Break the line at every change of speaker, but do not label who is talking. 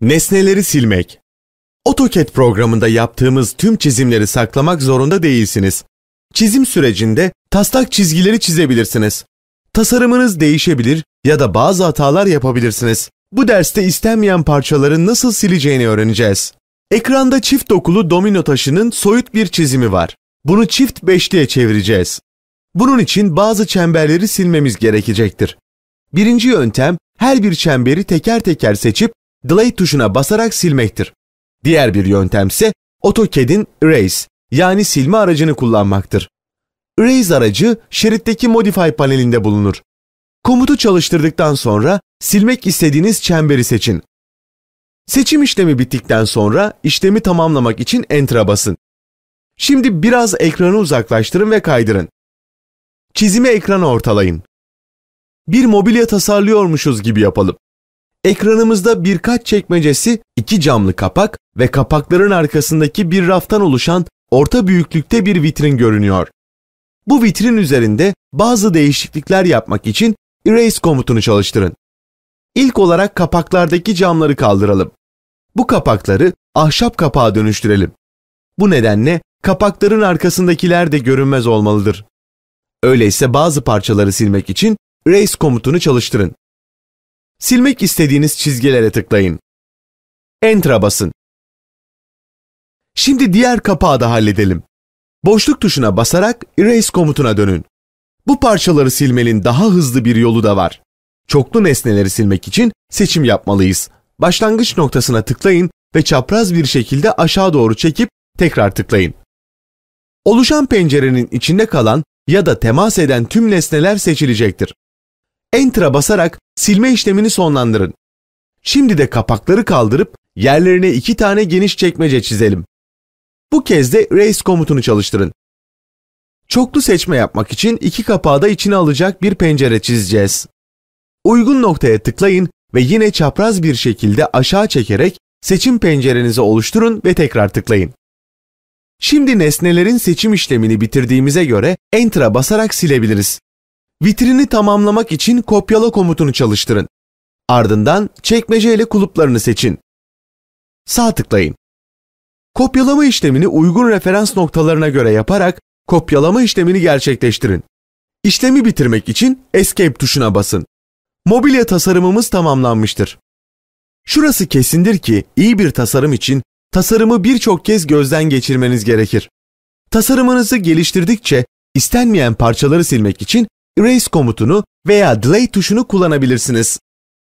Nesneleri silmek. AutoCAD programında yaptığımız tüm çizimleri saklamak zorunda değilsiniz. Çizim sürecinde taslak çizgileri çizebilirsiniz. Tasarımınız değişebilir ya da bazı hatalar yapabilirsiniz. Bu derste istenmeyen parçaları nasıl sileceğini öğreneceğiz. Ekranda çift dokulu domino taşının soyut bir çizimi var. Bunu çift beşliğe çevireceğiz. Bunun için bazı çemberleri silmemiz gerekecektir. Birinci yöntem her bir çemberi teker teker seçip delay tuşuna basarak silmektir. Diğer bir yöntem ise AutoCAD'in erase yani silme aracını kullanmaktır. Erase aracı şeritteki modify panelinde bulunur. Komutu çalıştırdıktan sonra silmek istediğiniz çemberi seçin. Seçim işlemi bittikten sonra işlemi tamamlamak için Enter'a basın. Şimdi biraz ekranı uzaklaştırın ve kaydırın. Çizimi ekrana ortalayın. Bir mobilya tasarlıyormuşuz gibi yapalım. Ekranımızda birkaç çekmecesi, iki camlı kapak ve kapakların arkasındaki bir raftan oluşan orta büyüklükte bir vitrin görünüyor. Bu vitrin üzerinde bazı değişiklikler yapmak için Erase komutunu çalıştırın. İlk olarak kapaklardaki camları kaldıralım. Bu kapakları ahşap kapağa dönüştürelim. Bu nedenle kapakların arkasındakiler de görünmez olmalıdır. Öyleyse bazı parçaları silmek için Erase komutunu çalıştırın. Silmek istediğiniz çizgilere tıklayın. Enter'a basın. Şimdi diğer kapağı da halledelim. Boşluk tuşuna basarak Erase komutuna dönün. Bu parçaları silmenin daha hızlı bir yolu da var. Çoklu nesneleri silmek için seçim yapmalıyız. Başlangıç noktasına tıklayın ve çapraz bir şekilde aşağı doğru çekip tekrar tıklayın. Oluşan pencerenin içinde kalan ya da temas eden tüm nesneler seçilecektir. Enter'a basarak silme işlemini sonlandırın. Şimdi de kapakları kaldırıp yerlerine iki tane geniş çekmece çizelim. Bu kez de Raise komutunu çalıştırın. Çoklu seçme yapmak için iki kapağı da içine alacak bir pencere çizeceğiz. Uygun noktaya tıklayın ve yine çapraz bir şekilde aşağı çekerek seçim pencerenizi oluşturun ve tekrar tıklayın. Şimdi nesnelerin seçim işlemini bitirdiğimize göre Enter'a basarak silebiliriz. Vitrini tamamlamak için kopyala komutunu çalıştırın. Ardından çekmece ile kuluplarını seçin. Sağ tıklayın. Kopyalama işlemini uygun referans noktalarına göre yaparak kopyalama işlemini gerçekleştirin. İşlemi bitirmek için Escape tuşuna basın. Mobilya tasarımımız tamamlanmıştır. Şurası kesindir ki iyi bir tasarım için tasarımı birçok kez gözden geçirmeniz gerekir. Tasarımınızı geliştirdikçe istenmeyen parçaları silmek için Race komutunu veya Delay tuşunu kullanabilirsiniz.